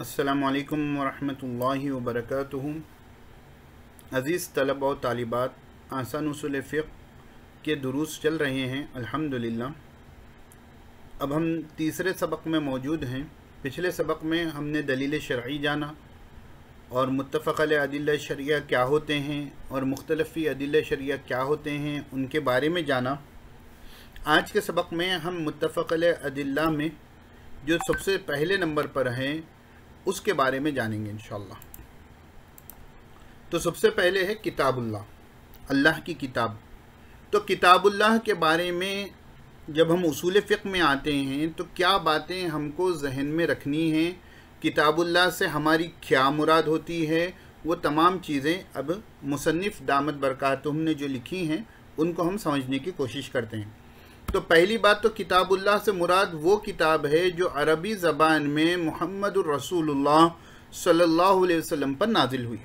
असलकम वरहमल वबरक अज़ीज़ तलब और तालिबात आसान उसूल फ़िक के दुरूस चल रहे हैं अल्हम्दुलिल्लाह अब हम तीसरे सबक में मौजूद हैं पिछले सबक में हमने दलील शर्य जाना और मुतफ़ल अदिल शरिया क्या होते हैं और मुख्तलफ़ी अदिल शरिया क्या होते हैं उनके बारे में जाना आज के सबक में हम मुतफ़ल अदिल्ला में जो सबसे पहले नंबर पर हैं उसके बारे में जानेंगे इन तो सबसे पहले है किताबुल्ला अल्लाह की किताब तो किताबुल्लाह के बारे में जब हम उसूल फ़िक में आते हैं तो क्या बातें हमको जहन में रखनी हैं किताबुल्लाह से हमारी क्या मुराद होती है वो तमाम चीज़ें अब मुसनफ़ दामद बरकातुम ने जो लिखी हैं उनको हम समझने की कोशिश करते हैं तो पहली बात तो किताबुल्लाह से मुराद वो किताब है जो अरबी ज़बान में मोहम्मद रसूलुल्लाह सल्लल्लाहु अलैहि वसल्लम पर नाजिल हुई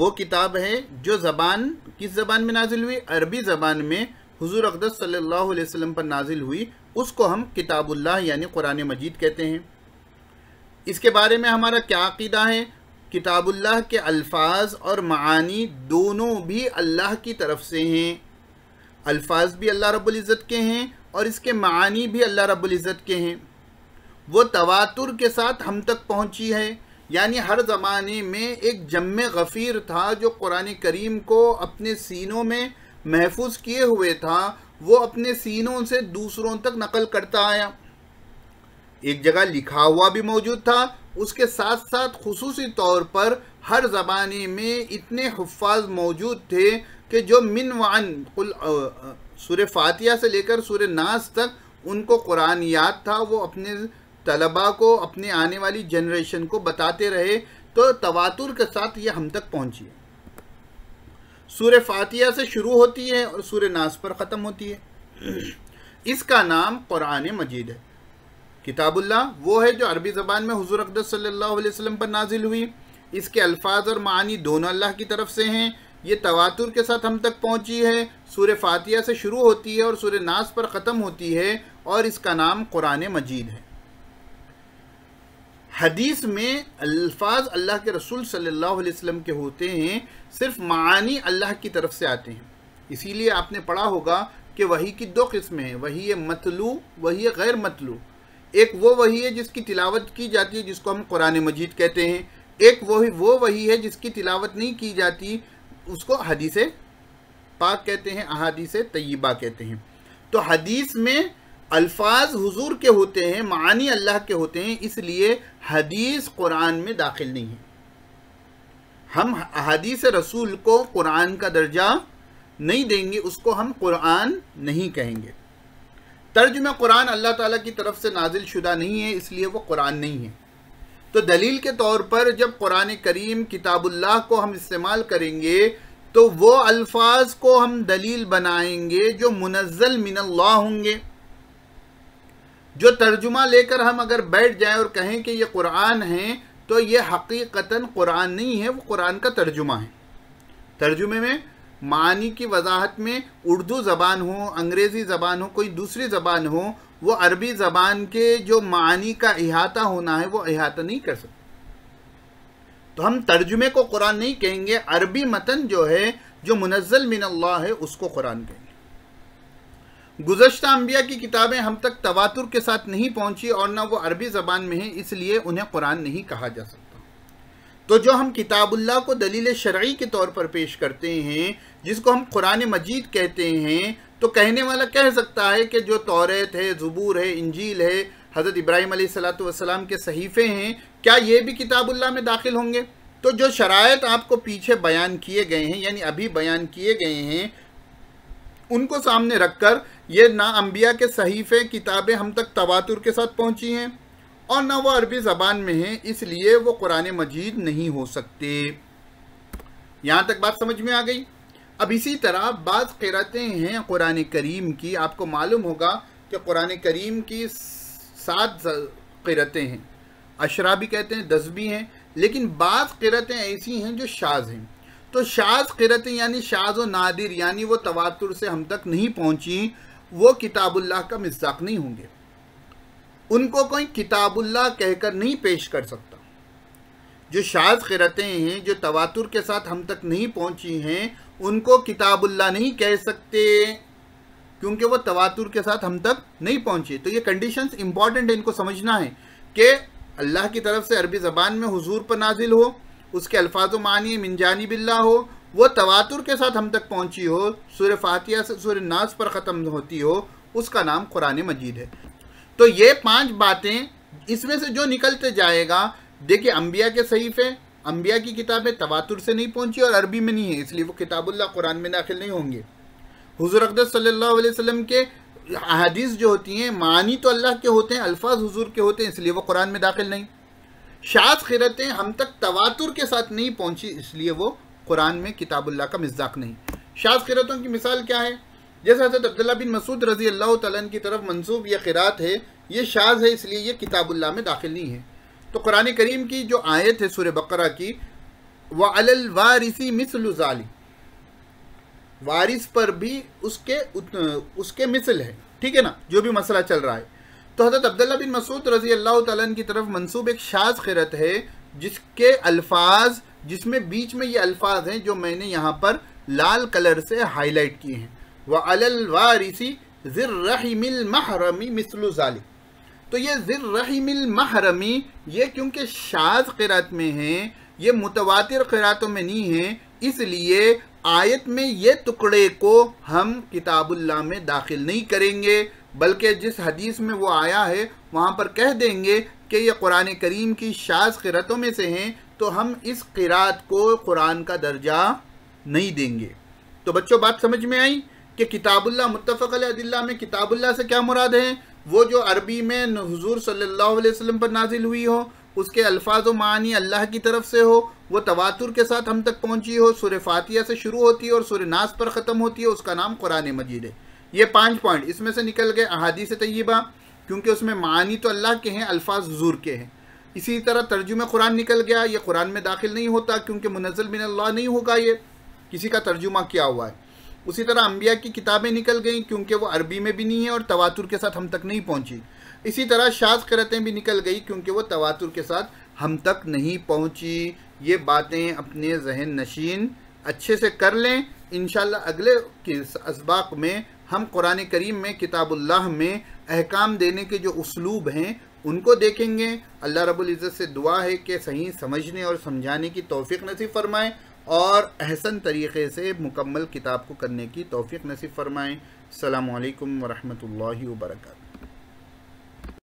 वो किताब है जो ज़बान किस ज़बान में नाजिल हुई अरबी ज़बान में हुजूर अकदस सल्लल्लाहु अलैहि वसल्लम पर नाजिल हुई उसको हम किताबुल्लाह यानी कुरान मजीद कहते हैं इसके बारे में हमारा क्या अकीदा है किताबुल्लाह के अल्फाज और मानी दोनों भी अल्लाह की तरफ से हैं अल्फाज भी अल्लाह रब्ज़त के हैं और इसके मानी भी अल्लाह रब्ज़त के हैं वो तवातुर के साथ हम तक पहुँची है यानी हर ज़माने में एक जम गफ़ीर था जो कुरान करीम को अपने सीनों में महफूज किए हुए था वो अपने सीनों से दूसरों तक नकल करता आया एक जगह लिखा हुआ भी मौजूद था उसके साथ साथ खसूसी तौर पर हर ज़बानी में इतने हफ्फाज मौजूद थे कि जो मिन कुल सुर फातिया से लेकर सूर नास तक उनको कुरान याद था वो अपने तलबा को अपने आने वाली जनरेशन को बताते रहे तो तवातुर के साथ ये हम तक पहुँची है सुर फातिया से शुरू होती है और सुर नास पर ख़त्म होती है इसका नाम कुरान मजीद है किताबुल्ला वो है जो अरबी ज़बान में हज़ुर अकदस सल्लल्लाहु अलैहि वसल्लम पर नाजिल हुई इसके अल्फाज और मानी दोनों अल्लाह की तरफ से हैं ये तवातुर के साथ हम तक पहुंची है सूर फातिया से शुरू होती है और सूर्य नास पर ख़त्म होती है और इसका नाम कुरान मजीद है हदीस में अल्फाज अल्लाह के रसूल सल्लल्लाहु अलैहि वसल्लम के होते हैं सिर्फ मानी अल्लाह की तरफ से आते हैं इसीलिए आपने पढ़ा होगा कि वही की दो किस्में हैं वही है मतलू वही है गैर मतलू एक वो वही है जिसकी तिलावत की जाती है जिसको हम कुरान मजीद कहते हैं एक वही वो वही है जिसकी तिलावत नहीं की जाती उसको हदीस पाक कहते हैं अहादीस तय्यबा कहते हैं तो हदीस में अल्फाज हुजूर के होते हैं मानी अल्लाह के होते हैं इसलिए हदीस कुरान में दाखिल नहीं है हम अदीस रसूल को कुरान का दर्जा नहीं देंगे उसको हम कुरान नहीं कहेंगे तर्जुमा कुरान अल्लाह ताला की तरफ से नाजिल शुदा नहीं है इसलिए वो कुरान नहीं है तो दलील के तौर पर जब कुरान करीम किताबुल्लाह को हम इस्तेमाल करेंगे तो वो अल्फाज को हम दलील बनाएंगे जो मुनज़ल मिनल्ला होंगे जो तर्जुमा लेकर हम अगर बैठ जाएं और कहें कि ये कुरान है तो ये हकीकता कुरान नहीं है वो कुरान का तर्जुमा है तर्जुमे में मानी की वजाहत में उर्दू ज़बान हो अंग्रेज़ी ज़बान हो कोई दूसरी ज़बान हो वो अरबी ज़बान के जो मानी का अहाता होना है वो अहाता नहीं कर सकते तो हम तर्जुमे को कुरान नहीं कहेंगे अरबी मतन जो है जो मुनजल मिन अल्लाह है उसको कुरान कहेंगे गुजशत अम्बिया की किताबें हम तक तवातुर के साथ नहीं पहुंची और ना वो अरबी ज़बान में है इसलिए उन्हें कुरान नहीं कहा जा सकता तो जो हम किताबुल्ला को दलील शर्य के तौर पर पेश करते हैं जिसको हम कुरान मजीद कहते हैं तो कहने वाला कह सकता है कि जो तौरेत है ज़बूर है इंजील है हज़रत इब्राहिम सलाम के सहीफ़े हैं क्या ये भी किताबुल्लाह में दाखिल होंगे तो जो शरात आपको पीछे बयान किए गए हैं यानी अभी बयान किए गए हैं उनको सामने रखकर ये ना अम्बिया के सहीफ़े किताबें हम तक तवातुर के साथ पहुंची हैं और ना वो अरबी ज़बान में हैं इसलिए वो कुरान मजीद नहीं हो सकते यहाँ तक बात समझ में आ गई अब इसी तरह बाज़ किरतें हैं कुरान करीम की आपको मालूम होगा कि कुरान करीम की सात किरतें हैं अशरा भी कहते हैं दस भी हैं लेकिन बाज़ किरतें ऐसी हैं जो शाज हैं तो शाज किरतें यानी शाज व नादिर यानी वो तवातुर से हम तक नहीं पहुंची वो किताबुल्लाह का मजाक नहीं होंगे उनको कोई किताबुल्लाह कहकर नहीं पेश कर सकता जो शाज किरतें हैं जो तवातुर के साथ हम तक नहीं पहुंची हैं उनको किताबुल्ला नहीं कह सकते क्योंकि वो तवातुर के साथ हम तक नहीं पहुंचे तो ये कंडीशंस इंपॉर्टेंट है इनको समझना है कि अल्लाह की तरफ से अरबी ज़बान में हुजूर पर नाजिल हो उसके अल्फाज मानी मिनजानी बिल्ला हो वो तवातुर के साथ हम तक पहुंची हो सुर फातिया से सूर्य नाज पर ख़त्म होती हो उसका नाम कुरान मजीद है तो ये पांच बातें इसमें से जो निकलते जाएगा देखिए अम्बिया के सहीफ़े अम्बिया की किताबें तवातुर से नहीं पहुंची और अरबी में नहीं है इसलिए वो किताबुल्ला कुरान में दाखिल नहीं होंगे हुजूर अकदस सल्लल्लाहु अलैहि वसल्लम के अहादीस जो होती हैं मानी तो अल्लाह के होते हैं अल्फाज हुजूर के होते हैं इसलिए वो कुरान में दाखिल नहीं शाज खिरतें हम तक तवातुर के साथ नहीं पहुंची इसलिए वो कुरान में किताबुल्ला का मजाक नहीं शाज खिरतों की मिसाल क्या है जैसे हजरत अब्दुल्ला बिन मसूद रजी अल्लाह तन की तरफ मनसूब यह खिरात है ये शाज है इसलिए ये किताबुल्ला में दाखिल नहीं है तो कुरान करीम की जो आयत है सूर्य बकरा की वारिसी मिसल मिसलजाली वारिस पर भी उसके उसके मिसल है ठीक है ना जो भी मसला चल रहा है तो हजरत अब्दुल्ला बिन मसूद रजी अल्लाह तन की तरफ मनसूब एक शाज खिरत है जिसके अल्फाज जिसमें बीच में ये अल्फाज हैं जो मैंने यहाँ पर लाल कलर से हाईलाइट किए हैं वह अलवारिसी ज़िर मिल महरमी मिसलु तो ये रहीमिल महरमी ये क्योंकि शाज किरात में है ये मुतवातिर किरातों में नहीं है इसलिए आयत में ये टुकड़े को हम किताबुल्ला में दाखिल नहीं करेंगे बल्कि जिस हदीस में वो आया है वहाँ पर कह देंगे कि ये कुरान करीम की शाज किरातों में से हैं तो हम इस किरात को कुरान का दर्जा नहीं देंगे तो बच्चों बात समझ में आई कि किताबुल्ला मुतफ़ल अदिल्ला में किताबुल्ला से क्या मुराद है वो जो अरबी में हजूर सल्लल्लाहु अलैहि वसल्लम पर नाजिल हुई हो उसके अल्फाज मानी अल्लाह की तरफ से हो वो तवातुर के साथ हम तक पहुंची हो सुर फातिया से शुरू होती है और सुर नास पर ख़त्म होती है उसका नाम कुरान मजीद है ये पाँच पॉइंट इसमें से निकल गए अहादी से तयबा क्योंकि उसमें मानी तो अल्लाह के हैं अल्फाज हजूर के हैं इसी तरह तर्जुम कुरान निकल गया ये कुरान में दाखिल नहीं होता क्योंकि मुनजल मिन अल्लाह नहीं होगा ये किसी का तर्जुमा किया हुआ है उसी तरह अम्बिया की किताबें निकल गईं क्योंकि वो अरबी में भी नहीं है और तवातुर के साथ हम तक नहीं पहुंची इसी तरह शाज करतें भी निकल गई क्योंकि वो तवातुर के साथ हम तक नहीं पहुंची ये बातें अपने जहन नशीन अच्छे से कर लें इन अगले के इसबाक में हम कुरान करीम में किताबुल्लाह में अहकाम देने के जो उसलूब हैं उनको देखेंगे अल्लाह रबुल्ज़त से दुआ है कि सही समझने और समझाने की तोफ़ी नसीब फरमाएँ और अहसन तरीक़े से मुकम्मल किताब को करने की तोफ़ी नसीब फ़रमाएँ अल्लाम वरहमल वर्का